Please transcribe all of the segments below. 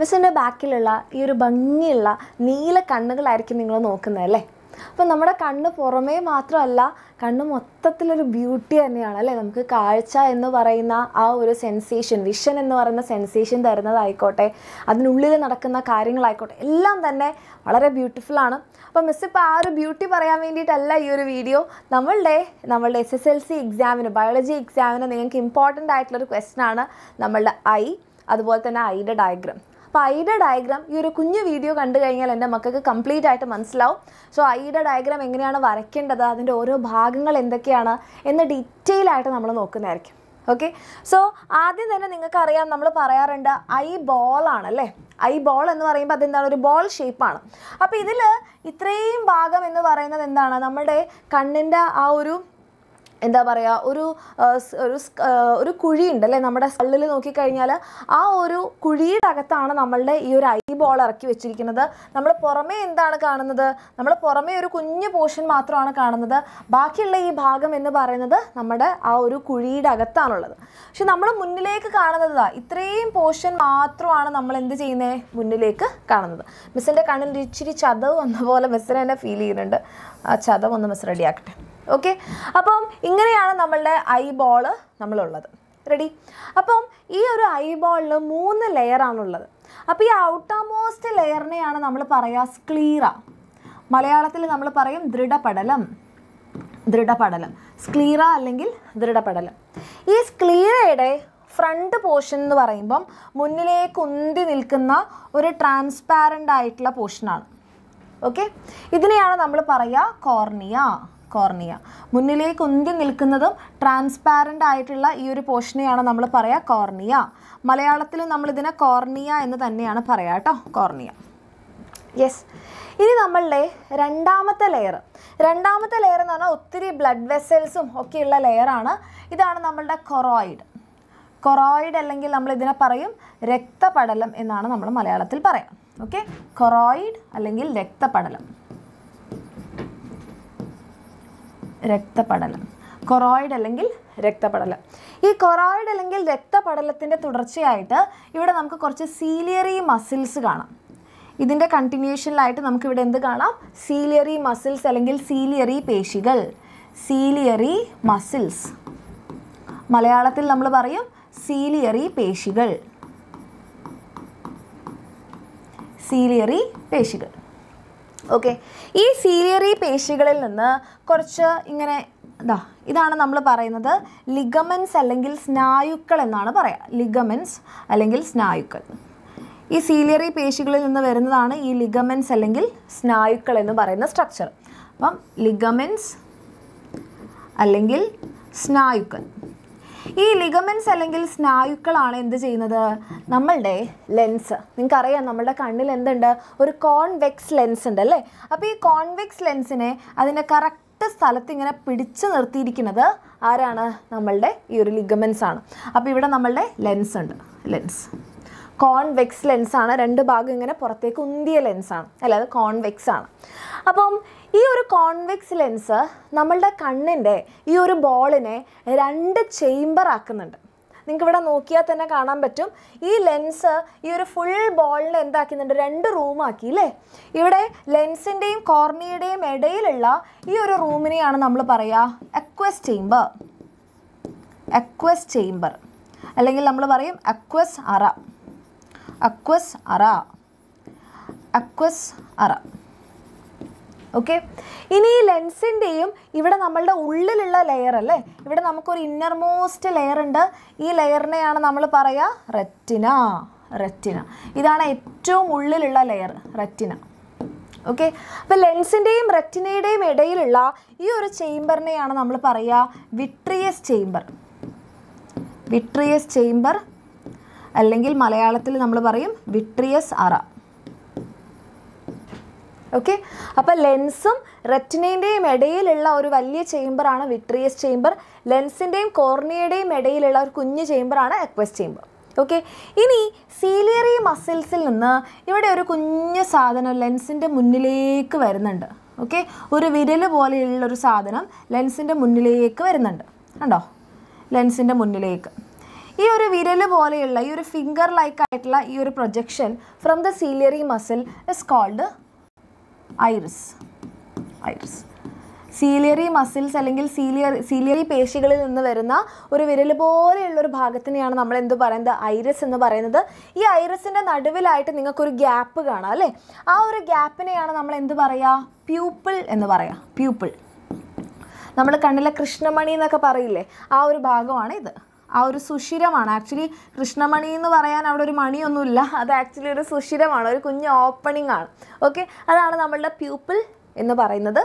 മിസ്സിൻ്റെ ബാക്കിലുള്ള ഈ ഒരു ഭംഗിയുള്ള നീല കണ്ണുകളായിരിക്കും നിങ്ങൾ നോക്കുന്നത് അല്ലേ അപ്പം നമ്മുടെ കണ്ണ് പുറമേ മാത്രമല്ല കണ്ണ് മൊത്തത്തിലൊരു ബ്യൂട്ടി തന്നെയാണ് അല്ലേ നമുക്ക് കാഴ്ച എന്ന് പറയുന്ന ആ ഒരു സെൻസേഷൻ വിഷൻ എന്ന് പറയുന്ന സെൻസേഷൻ തരുന്നതായിക്കോട്ടെ അതിനുള്ളിൽ നടക്കുന്ന കാര്യങ്ങളായിക്കോട്ടെ എല്ലാം തന്നെ വളരെ ബ്യൂട്ടിഫുള്ളാണ് അപ്പോൾ മിസ് ഇപ്പോൾ ആ ഒരു ബ്യൂട്ടി പറയാൻ വേണ്ടിയിട്ടല്ല ഈ ഒരു വീഡിയോ നമ്മളുടെ നമ്മളുടെ എസ് എസ് എൽ സി എക്സാമിന് ബയോളജി എക്സാമിന് നിങ്ങൾക്ക് ഇമ്പോർട്ടൻ്റ് ആയിട്ടുള്ളൊരു ക്വസ്റ്റൻ ആണ് നമ്മളുടെ ഐ അതുപോലെ തന്നെ ഐയുടെ ഡയഗ്രാം അപ്പോൾ ഐയുടെ ഡയഗ്രാം ഈ ഒരു കുഞ്ഞു വീഡിയോ കണ്ടു കഴിഞ്ഞാൽ എൻ്റെ മക്കൾക്ക് കംപ്ലീറ്റ് ആയിട്ട് മനസ്സിലാവും സോ ഐയുടെ ഡയഗ്രാം എങ്ങനെയാണ് വരയ്ക്കേണ്ടത് അതിൻ്റെ ഓരോ ഭാഗങ്ങൾ എന്തൊക്കെയാണ് എന്ന് ഡീറ്റെയിൽ ആയിട്ട് നമ്മൾ നോക്കുന്നതായിരിക്കും ഓക്കെ സോ ആദ്യം തന്നെ നിങ്ങൾക്കറിയാം നമ്മൾ പറയാറുണ്ട് ഐ ബോളാണ് അല്ലേ ഐ ബോൾ എന്ന് പറയുമ്പോൾ അതെന്താണ് ഒരു ബോൾ ഷേപ്പാണ് അപ്പോൾ ഇതിൽ ഇത്രയും ഭാഗം എന്ന് പറയുന്നത് എന്താണ് നമ്മുടെ കണ്ണിൻ്റെ ആ ഒരു എന്താ പറയുക ഒരു ഒരു ഒരു കുഴിയുണ്ട് ഉണ്ടല്ലേ നമ്മുടെ സ്കള്ളിൽ നോക്കിക്കഴിഞ്ഞാൽ ആ ഒരു കുഴിയുടെ അകത്താണ് നമ്മളുടെ ഈ ഒരു ഐ ബോൾ ഇറക്കി വെച്ചിരിക്കുന്നത് നമ്മൾ പുറമേ എന്താണ് കാണുന്നത് നമ്മൾ പുറമേ ഒരു കുഞ്ഞു പോർഷൻ മാത്രമാണ് കാണുന്നത് ബാക്കിയുള്ള ഈ ഭാഗം എന്ന് പറയുന്നത് നമ്മുടെ ആ ഒരു കുഴിയുടെ അകത്താണുള്ളത് പക്ഷെ നമ്മൾ മുന്നിലേക്ക് കാണുന്നത് ഇത്രയും പോർഷൻ മാത്രമാണ് നമ്മൾ എന്ത് ചെയ്യുന്നത് മുന്നിലേക്ക് കാണുന്നത് മിസ്സിൻ്റെ കണ്ണിൽ ഇച്ചിരി ചതവ് വന്ന പോലെ മിസ്സിനെ എന്നെ ഫീൽ ചെയ്യുന്നുണ്ട് ആ ചതവ് ഒന്ന് മിസ് റെഡിയാക്കട്ടെ ഓക്കെ അപ്പം ഇങ്ങനെയാണ് നമ്മളുടെ ഐ ബോൾ നമ്മളുള്ളത് റെഡി അപ്പം ഈ ഒരു ഐ ബോളിൽ മൂന്ന് ലെയറാണുള്ളത് അപ്പോൾ ഈ ഔട്ടർമോസ്റ്റ് ലെയറിനെയാണ് നമ്മൾ പറയുക സ്ക്ലീറ മലയാളത്തിൽ നമ്മൾ പറയും ദൃഢപടലം ദൃഢപടലം സ്ക്ലീറ അല്ലെങ്കിൽ ദൃഢപടലം ഈ സ്ക്ലീറയുടെ ഫ്രണ്ട് പോർഷൻ എന്ന് പറയുമ്പം മുന്നിലേക്ക് ഉന്തി നിൽക്കുന്ന ഒരു ട്രാൻസ്പാരൻ്റ് ആയിട്ടുള്ള പോർഷനാണ് ഓക്കെ ഇതിനെയാണ് നമ്മൾ പറയുക കോർണിയ കോർണിയ മുന്നിലേക്ക് ഉന്തി നിൽക്കുന്നതും ട്രാൻസ്പാരൻ്റ് ആയിട്ടുള്ള ഈ ഒരു പോഷനെയാണ് നമ്മൾ പറയുക കോർണിയ മലയാളത്തിൽ നമ്മളിതിനെ കോർണിയ എന്ന് തന്നെയാണ് പറയുക കേട്ടോ കോർണിയ യെസ് ഇനി നമ്മളുടെ രണ്ടാമത്തെ ലെയർ രണ്ടാമത്തെ ലെയർ എന്ന് പറഞ്ഞാൽ ഒത്തിരി ബ്ലഡ് വെസൽസും ഒക്കെയുള്ള ലെയറാണ് ഇതാണ് നമ്മളുടെ കൊറോയിഡ് കൊറോയിഡ് അല്ലെങ്കിൽ നമ്മൾ ഇതിനെ പറയും രക്തപടലം എന്നാണ് നമ്മൾ മലയാളത്തിൽ പറയാം ഓക്കെ കൊറോയിഡ് അല്ലെങ്കിൽ രക്തപടലം രക്തപടലം കൊറോയിഡ് അല്ലെങ്കിൽ രക്തപടലം ഈ കൊറോയിഡ് അല്ലെങ്കിൽ രക്തപടലത്തിൻ്റെ തുടർച്ചയായിട്ട് ഇവിടെ നമുക്ക് കുറച്ച് സീലിയറി മസിൽസ് കാണാം ഇതിൻ്റെ കണ്ടിന്യൂഷനിലായിട്ട് നമുക്കിവിടെ എന്ത് കാണാം സീലിയറി മസിൽസ് അല്ലെങ്കിൽ സീലിയറി പേശികൾ സീലിയറി മസിൽസ് മലയാളത്തിൽ നമ്മൾ പറയും സീലിയറി പേശികൾ സീലിയറി പേശികൾ ഓക്കെ ഈ സീലിയറി പേശികളിൽ നിന്ന് കുറച്ച് ഇങ്ങനെ ഇതാ ഇതാണ് നമ്മൾ പറയുന്നത് ലിഗമെൻസ് അല്ലെങ്കിൽ സ്നായുക്കൾ എന്നാണ് പറയുക ലിഗമെൻസ് അല്ലെങ്കിൽ സ്നായുക്കൾ ഈ സീലിയറി പേശികളിൽ നിന്ന് വരുന്നതാണ് ഈ ലിഗമെൻസ് അല്ലെങ്കിൽ സ്നായുക്കൾ എന്ന് പറയുന്ന സ്ട്രക്ചർ അപ്പം ലിഗമെൻസ് അല്ലെങ്കിൽ സ്നായുക്കൾ ഈ ലിഗമെൻസ് അല്ലെങ്കിൽ സ്നായുക്കളാണ് എന്ത് ചെയ്യുന്നത് നമ്മളുടെ ലെൻസ് നിങ്ങൾക്ക് അറിയാം നമ്മളുടെ കണ്ണിൽ എന്തുണ്ട് ഒരു കോൺവെക്സ് ലെൻസ് ഉണ്ട് അല്ലേ അപ്പോൾ ഈ കോൺവെക്സ് ലെൻസിനെ അതിൻ്റെ കറക്റ്റ് സ്ഥലത്ത് ഇങ്ങനെ പിടിച്ചു നിർത്തിയിരിക്കുന്നത് ആരാണ് നമ്മളുടെ ഈ ഒരു ലിഗമെൻസ് ആണ് അപ്പോൾ ഇവിടെ നമ്മളുടെ ലെൻസ് ഉണ്ട് ലെൻസ് കോൺവെക്സ് ലെൻസാണ് രണ്ട് ഭാഗം ഇങ്ങനെ പുറത്തേക്ക് ഉന്തിയ ലെൻസാണ് അല്ലാതെ കോൺവെക്സ് ആണ് അപ്പം ഈ ഒരു കോൺവെക്സ് ലെൻസ് നമ്മളുടെ കണ്ണിൻ്റെ ഈ ഒരു ബോളിനെ രണ്ട് ചേംബർ ആക്കുന്നുണ്ട് നിങ്ങൾക്ക് ഇവിടെ നോക്കിയാൽ തന്നെ കാണാൻ പറ്റും ഈ ലെൻസ് ഈ ഒരു ഫുൾ ബോളിനെ എന്താക്കുന്നുണ്ട് രണ്ട് റൂമാക്കി അല്ലേ ഇവിടെ ലെൻസിൻ്റെയും കോർണിയുടെയും ഇടയിലുള്ള ഈ ഒരു റൂമിനെയാണ് നമ്മൾ പറയുക അക്വസ് ചേംബർ അക്വസ് ചേംബർ അല്ലെങ്കിൽ നമ്മൾ പറയും അക്വസ് അറ അക്വസ് അറ അക്വസ് അറ ഓക്കെ ഇനി ഈ ലെൻസിൻ്റെയും ഇവിടെ നമ്മളുടെ ഉള്ളിലുള്ള ലെയർ അല്ലേ ഇവിടെ നമുക്കൊരു ഇന്നർ മോസ്റ്റ് ലെയർ ഉണ്ട് ഈ ലെയറിനെയാണ് നമ്മൾ പറയുക റെറ്റിന റെറ്റിന ഇതാണ് ഏറ്റവും ഉള്ളിലുള്ള ലെയർ റെറ്റിന ഓക്കെ അപ്പോൾ ലെൻസിൻ്റെയും റെറ്റിനയുടെയും ഇടയിലുള്ള ഈ ഒരു ചേംബറിനെയാണ് നമ്മൾ പറയുക വിട്രിയസ് ചേംബർ വിട്രിയസ് ചേംബർ അല്ലെങ്കിൽ മലയാളത്തിൽ നമ്മൾ പറയും വിട്രിയസ് അറ ഓക്കെ അപ്പോൾ ലെൻസും റെറ്റിനേൻ്റെയും ഇടയിലുള്ള ഒരു വലിയ ചേംബറാണ് വിട്രിയസ് ചേംബർ ലെൻസിൻ്റെയും കോർണിയുടെയും ഇടയിലുള്ള ഒരു കുഞ്ഞു ചേംബറാണ് എക്വസ് ചേംബർ ഓക്കെ ഇനി സീലിയറി മസിൽസിൽ നിന്ന് ഇവിടെ ഒരു കുഞ്ഞു സാധനം ലെൻസിൻ്റെ മുന്നിലേക്ക് വരുന്നുണ്ട് ഓക്കെ ഒരു വിരൽ പോലെയുള്ളൊരു സാധനം ലെൻസിൻ്റെ മുന്നിലേക്ക് വരുന്നുണ്ട് കണ്ടോ ലെൻസിൻ്റെ മുന്നിലേക്ക് ഈ ഒരു വിരൽ പോലെയുള്ള ഈ ഒരു ഫിംഗർ ലൈക്ക് ആയിട്ടുള്ള ഈ ഒരു projection from the ciliary muscle is called iris iris ciliary muscles അല്ലെങ്കിൽ സീലിയർ സീലിയറി പേശികളിൽ നിന്ന് വരുന്ന ഒരു വിരൽ പോലെയുള്ള ഒരു ഭാഗത്തിനെയാണ് നമ്മൾ എന്ത് പറയുന്നത് ഐറസ് എന്ന് പറയുന്നത് ഈ ഐറസിൻ്റെ നടുവിലായിട്ട് നിങ്ങൾക്കൊരു ഗ്യാപ്പ് കാണാം അല്ലേ ആ ഒരു ഗ്യാപ്പിനെയാണ് നമ്മൾ എന്ത് പറയുക പ്യൂപ്പിൾ എന്ന് പറയാം പ്യൂപ്പിൾ നമ്മൾ കണ്ണിലെ കൃഷ്ണമണി എന്നൊക്കെ പറയില്ലേ ആ ഒരു ഭാഗമാണ് ഇത് ആ ഒരു സുഷിരമാണ് ആക്ച്വലി കൃഷ്ണമണി എന്ന് പറയാൻ അവിടെ ഒരു മണിയൊന്നുമില്ല അത് ആക്ച്വലി ഒരു സുഷിരമാണ് ഒരു കുഞ്ഞ് ഓപ്പണിംഗ് ആണ് ഓക്കെ അതാണ് നമ്മളുടെ പ്യൂപ്പിൾ എന്ന് പറയുന്നത്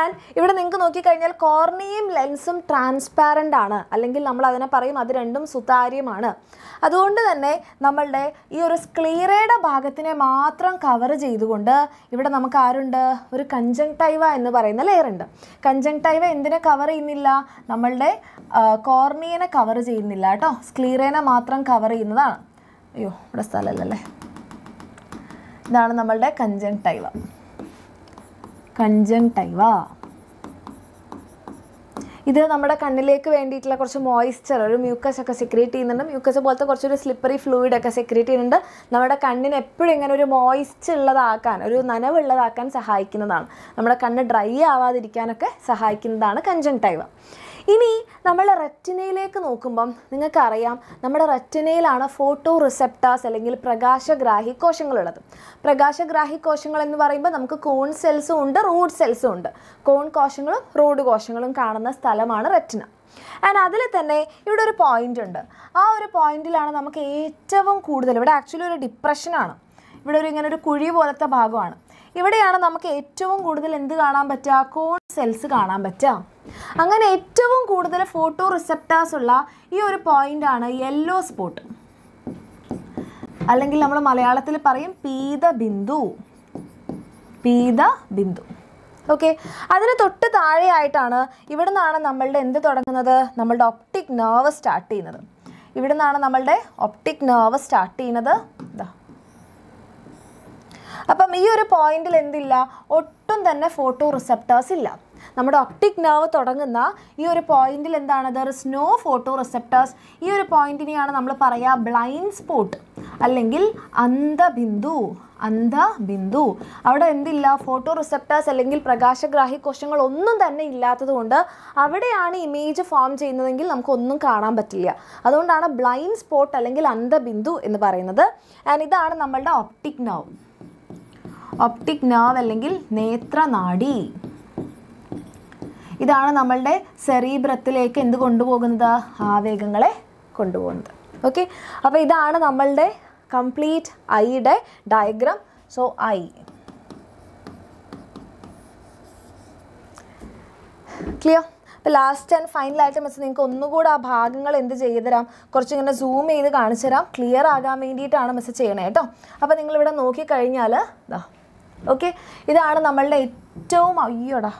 ആൻഡ് ഇവിടെ നിങ്ങൾക്ക് നോക്കിക്കഴിഞ്ഞാൽ കോർണിയയും ലെൻസും ട്രാൻസ്പാരൻ്റ് ആണ് അല്ലെങ്കിൽ നമ്മൾ അതിനെ പറയും അത് രണ്ടും സുതാര്യമാണ് അതുകൊണ്ട് തന്നെ നമ്മളുടെ ഈ ഒരു സ്ക്ലീറയുടെ ഭാഗത്തിനെ മാത്രം കവർ ചെയ്തുകൊണ്ട് ഇവിടെ നമുക്ക് ആരുണ്ട് ഒരു കഞ്ചങ്ടൈവ എന്ന് പറയുന്ന ലെയർ ഉണ്ട് കഞ്ചങ്ടൈവ എന്തിനെ കവർ ചെയ്യുന്നില്ല നമ്മളുടെ കോർണിയനെ കവർ ചെയ്യുന്നില്ല കേട്ടോ സ്ക്ലീറേനെ മാത്രം കവർ ചെയ്യുന്നതാണ് അയ്യോ ഇവിടെ സ്ഥലമല്ലല്ലേ ഇതാണ് നമ്മളുടെ കഞ്ചങ്ടൈവ കഞ്ചൻടൈവ ഇത് നമ്മുടെ കണ്ണിലേക്ക് വേണ്ടിയിട്ടുള്ള കുറച്ച് മോയ്സ്ചർ ഒരു മ്യൂക്കസ് ഒക്കെ സെക്രിയേറ്റ് ചെയ്യുന്നുണ്ട് മ്യൂക്കസ് പോലത്തെ കുറച്ചൊരു സ്ലിപ്പറി ഫ്ലൂയിഡ് ഒക്കെ സെക്രിയേറ്റ് ചെയ്യുന്നുണ്ട് നമ്മുടെ കണ്ണിന് എപ്പോഴും ഇങ്ങനെ ഒരു മോയ്സ്ചർ ഉള്ളതാക്കാൻ ഒരു നനവുള്ളതാക്കാൻ സഹായിക്കുന്നതാണ് നമ്മുടെ കണ്ണ് ഡ്രൈ ആവാതിരിക്കാനൊക്കെ സഹായിക്കുന്നതാണ് ടൈവ ഇനി നമ്മൾ റെറ്റിനയിലേക്ക് നോക്കുമ്പം നിങ്ങൾക്കറിയാം നമ്മുടെ റെറ്റിനയിലാണ് ഫോട്ടോ റിസെപ്റ്റാസ് അല്ലെങ്കിൽ പ്രകാശഗ്രാഹി കോശങ്ങളുള്ളത് പ്രകാശഗ്രാഹി കോശങ്ങൾ എന്ന് പറയുമ്പോൾ നമുക്ക് കോൺ സെൽസും ഉണ്ട് റൂഡ് സെൽസും ഉണ്ട് കോൺ കോശങ്ങളും റോഡ് കോശങ്ങളും കാണുന്ന സ്ഥലമാണ് റെറ്റിന ആൻഡ് അതിൽ തന്നെ ഇവിടെ ഒരു പോയിൻ്റ് ഉണ്ട് ആ ഒരു പോയിന്റിലാണ് നമുക്ക് ഏറ്റവും കൂടുതൽ ഇവിടെ ആക്ച്വലി ഒരു ഡിപ്രഷനാണ് ഇവിടെ ഒരു ഇങ്ങനെ ഒരു കുഴി പോലത്തെ ഭാഗമാണ് ഇവിടെയാണ് നമുക്ക് ഏറ്റവും കൂടുതൽ എന്ത് കാണാൻ പറ്റുക കോൺ സെൽസ് കാണാൻ പറ്റുക അങ്ങനെ ഏറ്റവും കൂടുതൽ ഫോട്ടോ റിസെപ്റ്റാസ് ഉള്ള ഈ ഒരു പോയിന്റ് ആണ് യെല്ലോ സ്പോട്ട് അല്ലെങ്കിൽ നമ്മൾ മലയാളത്തിൽ പറയും പീത ബിന്ദു പീത ബിന്ദു ഓക്കെ അതിന് തൊട്ട് താഴെയായിട്ടാണ് ഇവിടെ നിന്നാണ് നമ്മളുടെ എന്ത് തുടങ്ങുന്നത് നമ്മളുടെ ഒപ്റ്റിക് നേർവ് സ്റ്റാർട്ട് ചെയ്യുന്നത് ഇവിടെ നിന്നാണ് നമ്മളുടെ ഒപ്റ്റിക് നേർവ് സ്റ്റാർട്ട് ചെയ്യുന്നത് അപ്പം ഈ ഒരു പോയിന്റിൽ എന്തില്ല ഒട്ടും തന്നെ ഫോട്ടോ റിസെപ്റ്റേഴ്സ് ഇല്ല നമ്മുടെ ഒപ്റ്റിക് നെർവ് തുടങ്ങുന്ന ഈ ഒരു പോയിന്റിൽ എന്താണ് there is no photoreceptors ഈ ഒരു പോയിന്റിനെയാണ് നമ്മൾ പറയുക ബ്ലൈൻഡ് സ്പോട്ട് അല്ലെങ്കിൽ അന്ധബിന്ദു അന്ധബിന്ദു അവിടെ എന്തില്ല ഫോട്ടോ റിസെപ്റ്റേഴ്സ് അല്ലെങ്കിൽ പ്രകാശഗ്രാഹി കോശങ്ങൾ ഒന്നും തന്നെ ഇല്ലാത്തതുകൊണ്ട് അവിടെയാണ് ഇമേജ് ഫോം ചെയ്യുന്നതെങ്കിൽ നമുക്കൊന്നും കാണാൻ പറ്റില്ല അതുകൊണ്ടാണ് ബ്ലൈൻഡ് സ്പോട്ട് അല്ലെങ്കിൽ അന്ധബിന്ദു എന്ന് പറയുന്നത് ആൻഡ് ഇതാണ് നമ്മളുടെ ഒപ്റ്റിക് നോവ് ഒപ്റ്റിക് നെർവ് അല്ലെങ്കിൽ നേത്രനാടി ഇതാണ് നമ്മളുടെ സെറീബ്രത്തിലേക്ക് എന്ത് കൊണ്ടുപോകുന്നത് ആവേഗങ്ങളെ കൊണ്ടുപോകുന്നത് ഓക്കെ അപ്പോൾ ഇതാണ് നമ്മളുടെ കംപ്ലീറ്റ് ഐയുടെ ഡയഗ്രാം സോ ഐ ക്ലിയർ അപ്പോൾ ലാസ്റ്റ് ആൻഡ് ഫൈനലായിട്ട് മിസ് നിങ്ങൾക്ക് ഒന്നുകൂടെ ആ ഭാഗങ്ങൾ എന്ത് ചെയ്തു തരാം കുറച്ചിങ്ങനെ സൂം ചെയ്ത് കാണിച്ചു തരാം ക്ലിയർ ആകാൻ വേണ്ടിയിട്ടാണ് മിസ് ചെയ്യണേ കേട്ടോ അപ്പോൾ നിങ്ങളിവിടെ നോക്കിക്കഴിഞ്ഞാൽ ഇതാ ഓക്കെ ഇതാണ് നമ്മളുടെ ഏറ്റവും അയ്യോടാ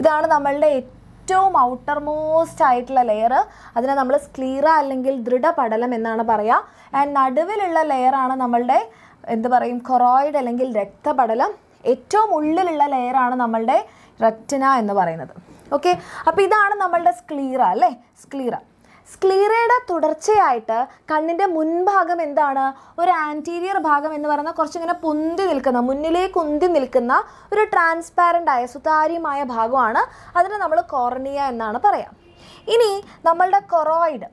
ഇതാണ് നമ്മളുടെ ഏറ്റവും ഔട്ടർ മോസ്റ്റ് ആയിട്ടുള്ള ലെയർ അതിനെ നമ്മൾ സ്ക്ലീറ അല്ലെങ്കിൽ ദൃഢപടലം എന്നാണ് പറയുക ആൻഡ് നടുവിലുള്ള ലെയറാണ് നമ്മളുടെ എന്ത് പറയും കൊറോയിഡ് അല്ലെങ്കിൽ രക്തപടലം ഏറ്റവും ഉള്ളിലുള്ള ലെയറാണ് നമ്മളുടെ റെറ്റിന എന്ന് പറയുന്നത് ഓക്കെ അപ്പോൾ ഇതാണ് നമ്മളുടെ സ്ക്ലീറ അല്ലേ സ്ക്ലീറ സ്ക്ലീറയുടെ തുടർച്ചയായിട്ട് കണ്ണിൻ്റെ മുൻഭാഗം എന്താണ് ഒരു ആൻറ്റീരിയർ ഭാഗം എന്ന് പറയുന്ന കുറച്ചിങ്ങനെ പൊന്തി നിൽക്കുന്ന മുന്നിലേക്ക് ഉന്തി നിൽക്കുന്ന ഒരു ട്രാൻസ്പാരൻ്റ് ആയ സുതാര്യമായ ഭാഗമാണ് അതിന് നമ്മൾ കോർണിയ എന്നാണ് പറയാം ഇനി നമ്മളുടെ കൊറോയിഡ്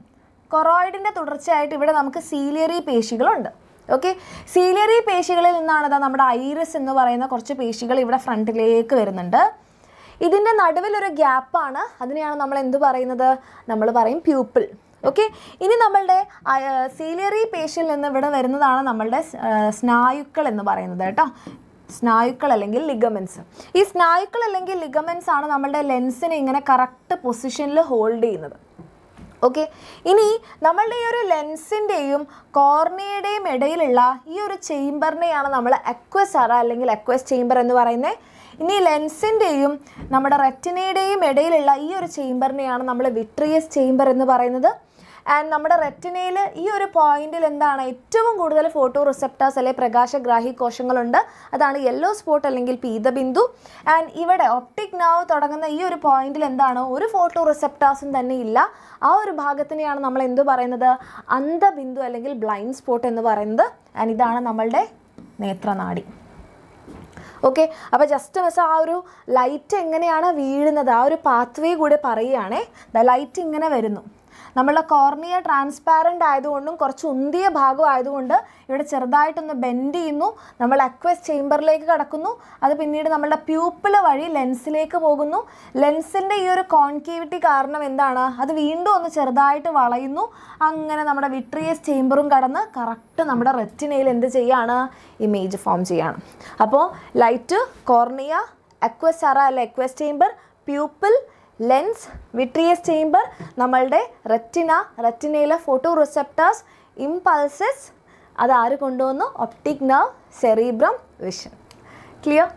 കൊറോയിഡിൻ്റെ തുടർച്ചയായിട്ട് ഇവിടെ നമുക്ക് സീലിയറി പേശികളുണ്ട് ഓക്കെ സീലിയറി പേശികളിൽ നിന്നാണ് നമ്മുടെ ഐറിസ് എന്ന് പറയുന്ന കുറച്ച് പേശികൾ ഇവിടെ ഫ്രണ്ടിലേക്ക് വരുന്നുണ്ട് ഇതിൻ്റെ നടുവിലൊരു ഗ്യാപ്പാണ് അതിനെയാണ് നമ്മൾ എന്ത് പറയുന്നത് നമ്മൾ പറയും പ്യൂപ്പിൾ ഓക്കെ ഇനി നമ്മളുടെ സീലിയറി പേഷ്യൽ നിന്ന് ഇവിടെ വരുന്നതാണ് നമ്മളുടെ സ്നായുക്കൾ എന്ന് പറയുന്നത് കേട്ടോ സ്നായുക്കൾ അല്ലെങ്കിൽ ലിഗമെൻസ് ഈ സ്നായുക്കൾ അല്ലെങ്കിൽ ലിഗമെൻസ് ആണ് നമ്മളുടെ ലെൻസിനെ ഇങ്ങനെ കറക്റ്റ് പൊസിഷനിൽ ഹോൾഡ് ചെയ്യുന്നത് ഓക്കെ ഇനി നമ്മളുടെ ഈ ഒരു ലെൻസിൻ്റെയും കോർണിയുടെയും ഇടയിലുള്ള ഈ ഒരു ചേംബറിനെയാണ് നമ്മൾ അക്വസ് അറ അല്ലെങ്കിൽ അക്വസ് ചേംബർ എന്ന് പറയുന്നത് ഇനി ലെൻസിൻ്റെയും നമ്മുടെ റെറ്റിനയുടെയും ഇടയിലുള്ള ഈ ഒരു ചേംബറിനെയാണ് നമ്മൾ വിട്രിയസ് ചേംബർ എന്ന് പറയുന്നത് ആൻഡ് നമ്മുടെ റെറ്റിനയിൽ ഈ ഒരു പോയിന്റിൽ എന്താണ് ഏറ്റവും കൂടുതൽ ഫോട്ടോ റിസെപ്റ്റേഴ്സ് അല്ലെങ്കിൽ പ്രകാശഗ്രാഹി കോശങ്ങളുണ്ട് അതാണ് യെല്ലോ സ്പോട്ട് അല്ലെങ്കിൽ പീതബിന്ദു ആൻഡ് ഇവിടെ ഒപ്റ്റിക് നാവ് തുടങ്ങുന്ന ഈ ഒരു പോയിന്റിൽ എന്താണ് ഒരു ഫോട്ടോ റിസെപ്റ്റേഴ്സും തന്നെ ഇല്ല ആ ഒരു ഭാഗത്തിനെയാണ് നമ്മൾ എന്ത് പറയുന്നത് അന്ധബിന്ദു അല്ലെങ്കിൽ ബ്ലൈൻഡ് സ്പോട്ട് എന്ന് പറയുന്നത് ആൻഡ് ഇതാണ് നമ്മളുടെ നേത്രനാടി ഓക്കെ അപ്പോൾ ജസ്റ്റ് മിസ് ആ ഒരു ലൈറ്റ് എങ്ങനെയാണ് വീഴുന്നത് ആ ഒരു പാത്വേ കൂടെ പറയുകയാണേ ലൈറ്റ് ഇങ്ങനെ വരുന്നു നമ്മളെ കോർണിയ ട്രാൻസ്പാരൻ്റ് ആയതുകൊണ്ടും കുറച്ച് ഉന്തിയ ഭാഗം ആയതുകൊണ്ട് ഇവിടെ ചെറുതായിട്ടൊന്ന് ബെൻഡ് ചെയ്യുന്നു നമ്മൾ അക്വസ് ചേംബറിലേക്ക് കടക്കുന്നു അത് പിന്നീട് നമ്മളുടെ പ്യൂപ്പിൾ വഴി ലെൻസിലേക്ക് പോകുന്നു ലെൻസിൻ്റെ ഈ ഒരു കോൺകേവിറ്റി കാരണം എന്താണ് അത് വീണ്ടും ഒന്ന് ചെറുതായിട്ട് വളയുന്നു അങ്ങനെ നമ്മുടെ വിട്രിയസ് ചേംബറും കടന്ന് കറക്റ്റ് നമ്മുടെ റെറ്റിനയിൽ എന്ത് ചെയ്യാണ് ഇമേജ് ഫോം ചെയ്യാണ് അപ്പോൾ ലൈറ്റ് കോർണിയ അക്വസ് അറ അല്ലെ aqueous chamber pupil lens vitreous chamber നമ്മളുടെ റെറ്റിന റെറ്റിനയിലെ ഫോട്ടോ റിസെപ്റ്റേഴ്സ് ഇംപൾസസ് അതാര് കൊണ്ടുവന്നു optic nerve cerebrum vision clear